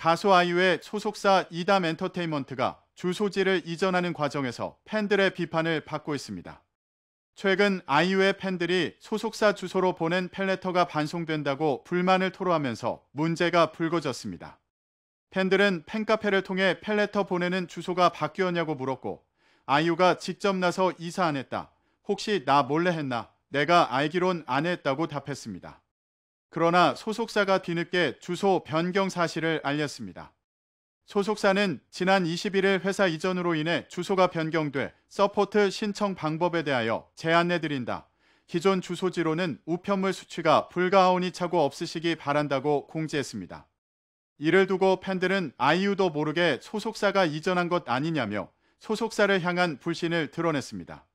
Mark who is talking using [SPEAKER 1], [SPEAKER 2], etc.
[SPEAKER 1] 가수 아이유의 소속사 이담 엔터테인먼트가 주소지를 이전하는 과정에서 팬들의 비판을 받고 있습니다. 최근 아이유의 팬들이 소속사 주소로 보낸 팬레터가 반송된다고 불만을 토로하면서 문제가 불거졌습니다. 팬들은 팬카페를 통해 팬레터 보내는 주소가 바뀌었냐고 물었고 아이유가 직접 나서 이사 안 했다. 혹시 나 몰래 했나? 내가 알기론 안 했다고 답했습니다. 그러나 소속사가 뒤늦게 주소 변경 사실을 알렸습니다. 소속사는 지난 21일 회사 이전으로 인해 주소가 변경돼 서포트 신청 방법에 대하여 제안해드린다. 기존 주소지로는 우편물 수취가 불가하오니 차고 없으시기 바란다고 공지했습니다. 이를 두고 팬들은 아이유도 모르게 소속사가 이전한 것 아니냐며 소속사를 향한 불신을 드러냈습니다.